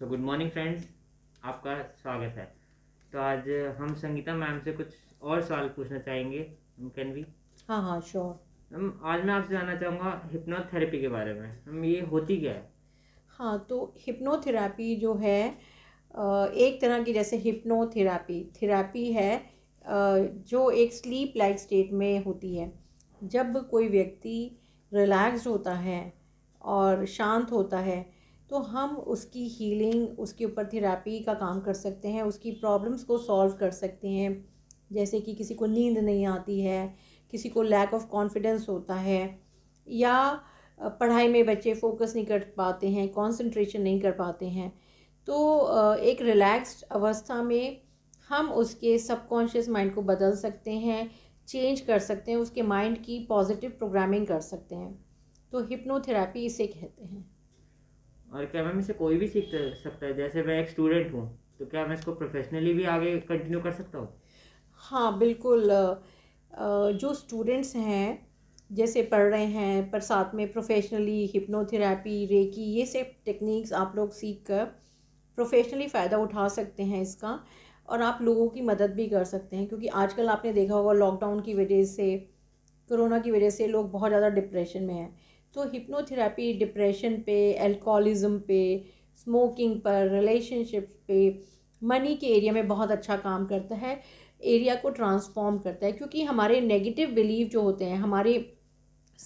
So good morning friends आपका स्वागत है तो आज हम संगीता मैम से कुछ और सवाल पूछना चाहेंगे कैन बी हाँ हाँ श्योर हम आज मैं आपसे जानना चाहूँगा हिप्नोथेरेपी के बारे में हम ये होती क्या है हाँ तो हिप्नोथेरापी जो है एक तरह की जैसे हिप्नोथेरापी थेरापी है जो एक स्लीप लाइक स्टेट में होती है जब कोई व्यक्ति रिलैक्स होता है और शांत होता है तो हम उसकी हीलिंग उसके ऊपर थेरापी का काम कर सकते हैं उसकी प्रॉब्लम्स को सॉल्व कर सकते हैं जैसे कि किसी को नींद नहीं आती है किसी को लैक ऑफ कॉन्फिडेंस होता है या पढ़ाई में बच्चे फोकस नहीं कर पाते हैं कंसंट्रेशन नहीं कर पाते हैं तो एक रिलैक्स्ड अवस्था में हम उसके सबकॉन्शियस माइंड को बदल सकते हैं चेंज कर सकते हैं उसके माइंड की पॉजिटिव प्रोग्रामिंग कर सकते हैं तो हिप्नोथेरापी इसे कहते हैं और क्या मैम इसे कोई भी सीख सकता है जैसे मैं एक स्टूडेंट हूँ तो क्या मैं इसको प्रोफेशनली भी आगे कंटिन्यू कर सकता हूँ हाँ बिल्कुल जो स्टूडेंट्स हैं जैसे पढ़ रहे हैं पर साथ में प्रोफेशनली हिप्नोथेरेपी रेकी ये सब टेक्निक्स आप लोग सीख कर प्रोफेशनली फ़ायदा उठा सकते हैं इसका और आप लोगों की मदद भी कर सकते हैं क्योंकि आजकल आपने देखा होगा लॉकडाउन की वजह से कोरोना की वजह से लोग बहुत ज़्यादा डिप्रेशन में हैं तो हिप्नोथेरेपी डिप्रेशन पे एल्कोहलिज्म पे स्मोकिंग पर रिलेशनशिप पे मनी के एरिया में बहुत अच्छा काम करता है एरिया को ट्रांसफॉर्म करता है क्योंकि हमारे नेगेटिव बिलीव जो होते हैं हमारे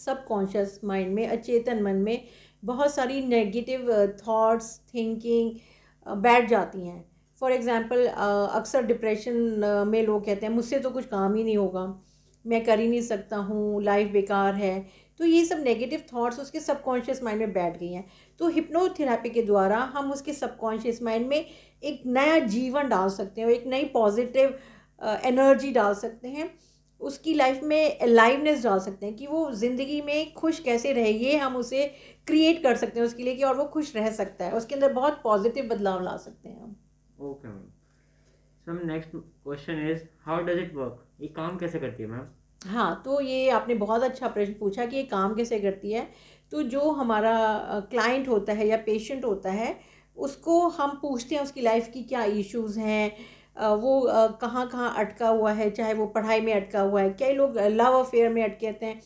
सबकॉन्शियस माइंड में अचेतन मन में बहुत सारी नेगेटिव थॉट्स थिंकिंग बैठ जाती हैं फॉर एग्ज़ाम्पल uh, अक्सर डिप्रेशन uh, में लोग कहते हैं मुझसे तो कुछ काम ही नहीं होगा मैं कर ही नहीं सकता हूँ लाइफ बेकार है तो ये सब नेगेटिव थॉट्स उसके सबकॉन्शियस माइंड में बैठ गई हैं तो हिप्नोथेरापी के द्वारा हम उसके सबकॉन्शियस माइंड में एक नया जीवन डाल सकते हैं एक नई पॉजिटिव एनर्जी डाल सकते हैं उसकी लाइफ में अलाइवनेस डाल सकते हैं कि वो ज़िंदगी में खुश कैसे रहे ये हम उसे क्रिएट कर सकते हैं उसके लिए कि और वो खुश रह सकता है उसके अंदर बहुत पॉजिटिव बदलाव ला सकते हैं हम okay ma'am so next question is how does it work ये काम कैसे करती है मैम हाँ तो ये आपने बहुत अच्छा प्रश्न पूछा कि ये काम कैसे करती है तो जो हमारा क्लाइंट होता है या पेशेंट होता है उसको हम पूछते हैं उसकी लाइफ की क्या इश्यूज़ हैं वो कहाँ कहाँ अटका हुआ है चाहे वो पढ़ाई में अटका हुआ है कई लोग लव अफेयर में अटके रहते हैं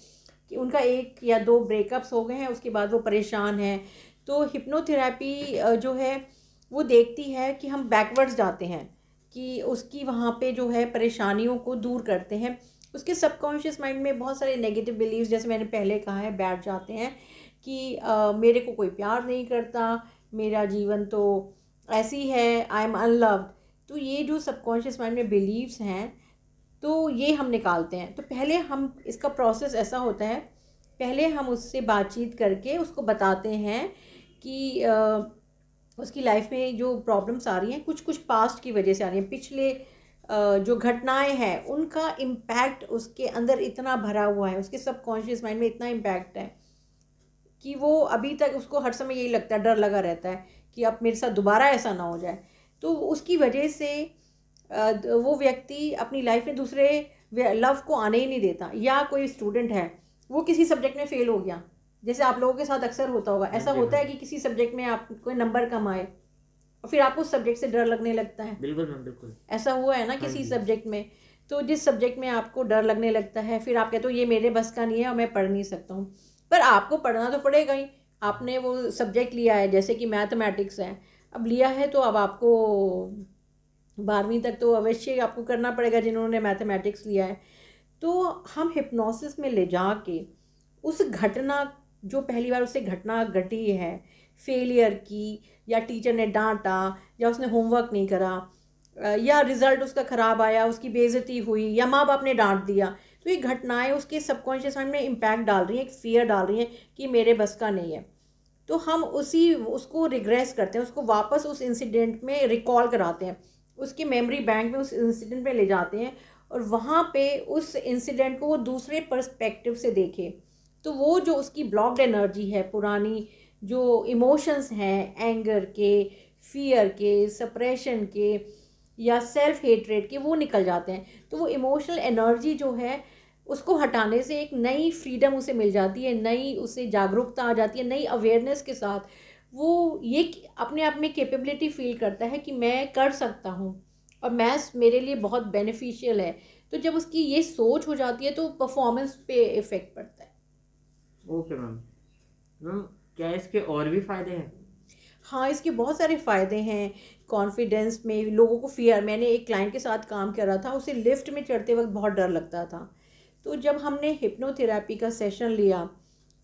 कि उनका एक या दो ब्रेकअप्स हो गए हैं उसके बाद वो परेशान हैं तो हिप्नोथेरेपी जो है वो देखती है कि हम बैकवर्ड्स जाते हैं कि उसकी वहाँ पे जो है परेशानियों को दूर करते हैं उसके सबकॉन्शियस माइंड में बहुत सारे नेगेटिव बिलीव्स जैसे मैंने पहले कहा है बैठ जाते हैं कि आ, मेरे को कोई प्यार नहीं करता मेरा जीवन तो ऐसी है आई एम अनलव्ड तो ये जो सबकॉन्शियस माइंड में बिलीव्स हैं तो ये हम निकालते हैं तो पहले हम इसका प्रोसेस ऐसा होता है पहले हम उससे बातचीत करके उसको बताते हैं कि आ, उसकी लाइफ में जो प्रॉब्लम्स आ रही हैं कुछ कुछ पास्ट की वजह से आ रही हैं पिछले जो घटनाएं हैं उनका इम्पैक्ट उसके अंदर इतना भरा हुआ है उसके सबकॉन्शियस माइंड में इतना इम्पैक्ट है कि वो अभी तक उसको हर समय यही लगता है डर लगा रहता है कि अब मेरे साथ दोबारा ऐसा ना हो जाए तो उसकी वजह से वो व्यक्ति अपनी लाइफ में दूसरे लव को आने ही नहीं देता या कोई स्टूडेंट है वो किसी सब्जेक्ट में फ़ेल हो गया जैसे आप लोगों के साथ अक्सर होता होगा ऐसा हाँ होता है हाँ। कि किसी सब्जेक्ट में आप कोई नंबर कम आए और फिर आपको सब्जेक्ट से डर लगने लगता है बिल्कुल मैम बिल्कुल ऐसा हुआ है ना हाँ किसी सब्जेक्ट में तो जिस सब्जेक्ट में आपको डर लगने लगता है फिर आप कहते हो ये मेरे बस का नहीं है और मैं पढ़ नहीं सकता हूँ पर आपको पढ़ना तो पड़ेगा ही आपने वो सब्जेक्ट लिया है जैसे कि मैथमेटिक्स है अब लिया है तो अब आपको बारहवीं तक तो अवश्य आपको करना पड़ेगा जिन्होंने मैथमेटिक्स लिया है तो हम हिप्नोसिस में ले जा के उस घटना जो पहली बार उसे घटना घटी है फेलियर की या टीचर ने डांटा या उसने होमवर्क नहीं करा या रिज़ल्ट उसका ख़राब आया उसकी बेज़ती हुई या माँ बाप ने डांट दिया तो ये घटनाएं उसके सबकॉन्शियस माइंड में इम्पैक्ट डाल रही हैं एक फियर डाल रही हैं कि मेरे बस का नहीं है तो हम उसी उसको रिग्रेस करते हैं उसको वापस उस इंसिडेंट में रिकॉल कराते हैं उसकी मेमोरी बैंक में उस इंसिडेंट में ले जाते हैं और वहाँ पे उस इंसिडेंट को वो दूसरे पर्सपेक्टिव से देखे तो वो जो उसकी ब्लॉक्ड एनर्जी है पुरानी जो इमोशंस हैं एंगर के फियर के सप्रेशन के या सेल्फ हेटरेट के वो निकल जाते हैं तो वो इमोशनल एनर्जी जो है उसको हटाने से एक नई फ्रीडम उसे मिल जाती है नई उसे जागरूकता आ जाती है नई अवेयरनेस के साथ वो ये अपने आप में कैपेबिलिटी फील करता है कि मैं कर सकता हूँ और मैथ्स मेरे लिए बहुत बेनिफिशियल है तो जब उसकी ये सोच हो जाती है तो परफॉर्मेंस पे इफ़ेक्ट पड़ता है ओके मैम मैम क्या इसके और भी फ़ायदे हैं हाँ इसके बहुत सारे फ़ायदे हैं कॉन्फिडेंस में लोगों को फियर मैंने एक क्लाइंट के साथ काम कर रहा था उसे लिफ्ट में चढ़ते वक्त बहुत डर लगता था तो जब हमने हिप्नोथेरापी का सेशन लिया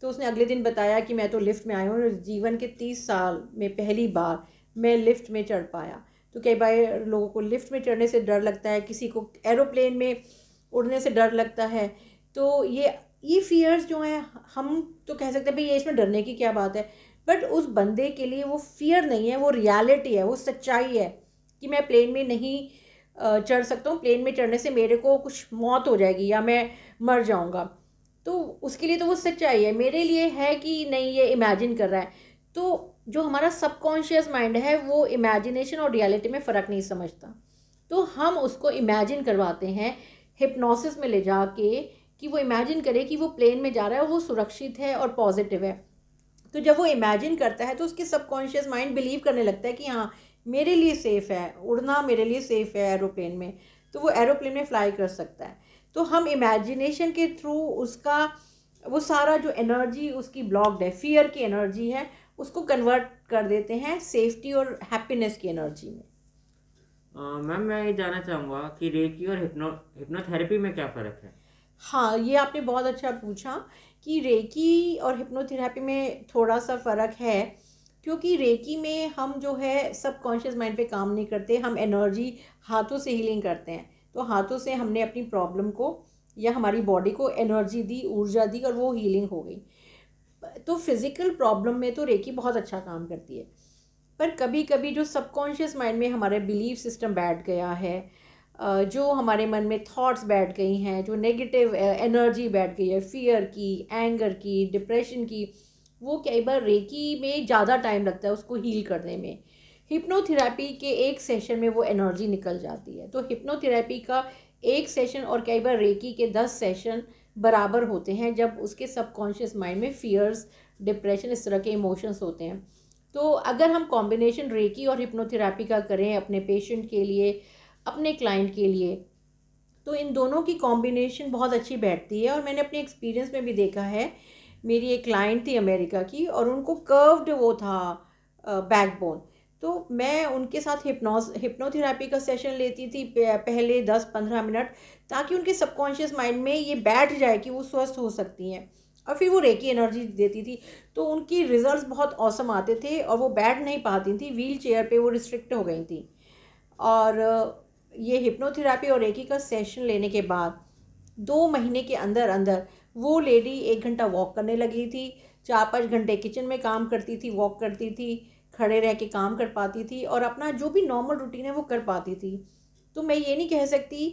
तो उसने अगले दिन बताया कि मैं तो लिफ्ट में आया हूँ जीवन के तीस साल में पहली बार मैं लिफ्ट में चढ़ पाया तो कई बार लोगों को लिफ्ट में चढ़ने से डर लगता है किसी को एरोप्लेन में उड़ने से डर लगता है तो ये ये फियर्स जो हैं हम तो कह सकते हैं भाई ये इसमें डरने की क्या बात है बट उस बंदे के लिए वो फियर नहीं है वो रियलिटी है वो सच्चाई है कि मैं प्लेन में नहीं चढ़ सकता हूँ प्लेन में चढ़ने से मेरे को कुछ मौत हो जाएगी या मैं मर जाऊँगा तो उसके लिए तो वो सच्चाई है मेरे लिए है कि नहीं ये इमेजिन कर रहा है तो जो हमारा सबकॉन्शियस माइंड है वो इमेजिनेशन और रियलिटी में फ़र्क नहीं समझता तो हम उसको इमेजिन करवाते हैं हिप्नोसिस में ले जा के कि वो इमेजिन करे कि वो प्लेन में जा रहा है वो सुरक्षित है और पॉजिटिव है तो जब वो इमेजिन करता है तो उसके सबकॉन्शियस माइंड बिलीव करने लगता है कि हाँ मेरे लिए सेफ़ है उड़ना मेरे लिए सेफ़ है एरोप्लेन में तो वो एरोप्लेन में फ्लाई कर सकता है तो हम इमेजिनेशन के थ्रू उसका वो सारा जो एनर्जी उसकी ब्लॉक्ड है फियर की एनर्जी है उसको कन्वर्ट कर देते हैं सेफ्टी और हैप्पीनेस की एनर्जी में मैम मैं ये जानना चाहूँगा कि रेकी और हिप्नो हिप्नोथेरेपी में क्या फ़र्क है हाँ ये आपने बहुत अच्छा पूछा कि रेकी और हिप्नोथेरेपी में थोड़ा सा फ़र्क है क्योंकि रेकी में हम जो है सब कॉन्शियस माइंड पे काम नहीं करते हम एनर्जी हाथों से हीलिंग करते हैं तो हाथों से हमने अपनी प्रॉब्लम को या हमारी बॉडी को एनर्जी दी ऊर्जा दी और वो हीलिंग हो गई तो फिज़िकल प्रॉब्लम में तो रेकी बहुत अच्छा काम करती है पर कभी कभी जो सबकॉन्शियस माइंड में हमारे बिलीफ सिस्टम बैठ गया है जो हमारे मन में थॉट्स बैठ गई हैं जो नेगेटिव एनर्जी बैठ गई है फियर की एंगर की डिप्रेशन की वो कई बार रेकी में ज़्यादा टाइम लगता है उसको हील करने में हिप्नोथेरेपी के एक सेशन में वो एनर्जी निकल जाती है तो हिप्नोथेरेपी का एक सेशन और कई बार रेकी के दस सेशन बराबर होते हैं जब उसके सबकॉन्शियस माइंड में फियर्स डिप्रेशन इस तरह के इमोशंस होते हैं तो अगर हम कॉम्बिनेशन रेकी और हिप्नोथेरेपी का करें अपने पेशेंट के लिए अपने क्लाइंट के लिए तो इन दोनों की कॉम्बिनेशन बहुत अच्छी बैठती है और मैंने अपने एक्सपीरियंस में भी देखा है मेरी एक क्लाइंट थी अमेरिका की और उनको कर्व्ड वो था बैकबोन तो मैं उनके साथ हिप्नोज हिप्नोथेरापी का सेशन लेती थी पहले दस पंद्रह मिनट ताकि उनके सबकॉन्शियस माइंड में ये बैठ जाए कि वो स्वस्थ हो सकती हैं और फिर वो रेकी एनर्जी देती थी तो उनकी रिजल्ट्स बहुत औसम आते थे और वो बैठ नहीं पाती थी व्हील चेयर पर वो रिस्ट्रिक्ट हो गई थी और ये हिप्नोथेरापी और रेकी का सेशन लेने के बाद दो महीने के अंदर अंदर वो लेडी एक घंटा वॉक करने लगी थी चार पाँच घंटे किचन में काम करती थी वॉक करती थी खड़े रह के काम कर पाती थी और अपना जो भी नॉर्मल रूटीन है वो कर पाती थी तो मैं ये नहीं कह सकती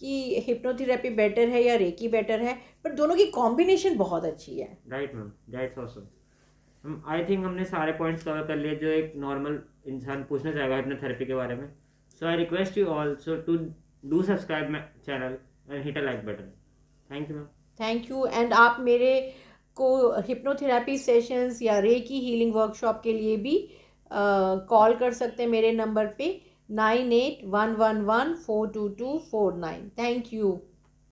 कि हिप्नोथेरेपी बेटर है या रेकी बेटर है पर दोनों की कॉम्बिनेशन बहुत अच्छी है right ma'am right awesome I think हमने सारे पॉइंट्स कवर कर लिए जो एक नॉर्मल इंसान पूछना चाहेगा हिप्नोथेरेपी के बारे में So I request you also to do subscribe my channel and hit a like button. Thank you ma'am. Thank you and आप मेरे को हिप्नोथेरापी सेशंस या रे की हीलिंग वर्कशॉप के लिए भी कॉल कर सकते हैं मेरे नंबर पे nine eight one one one four two two four nine thank you